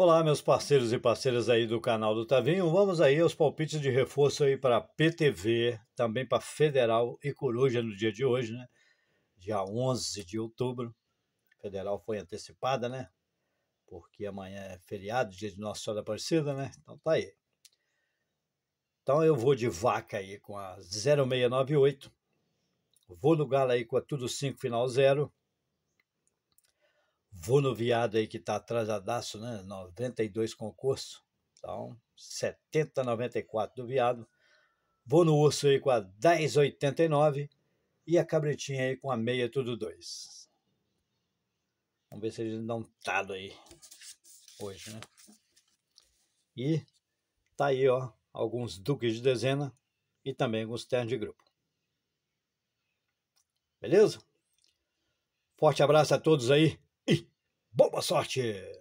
Olá, meus parceiros e parceiras aí do canal do Tavinho. Vamos aí aos palpites de reforço aí para PTV, também para Federal e Coruja no dia de hoje, né? Dia 11 de outubro. Federal foi antecipada, né? Porque amanhã é feriado, dia de Nossa Senhora Aparecida, né? Então tá aí. Então eu vou de vaca aí com a 0698. Vou no galo aí com a tudo 5 final 0. Vou no viado aí que tá atrasadaço, né? 92 concurso. Então, 70, 94 do viado. Vou no urso aí com a 10,89 e a cabretinha aí com a meia tudo 2. Vamos ver se eles dão um tado aí hoje, né? E tá aí, ó, alguns duques de dezena e também alguns ternos de grupo. Beleza? Forte abraço a todos aí. Bomba sorte!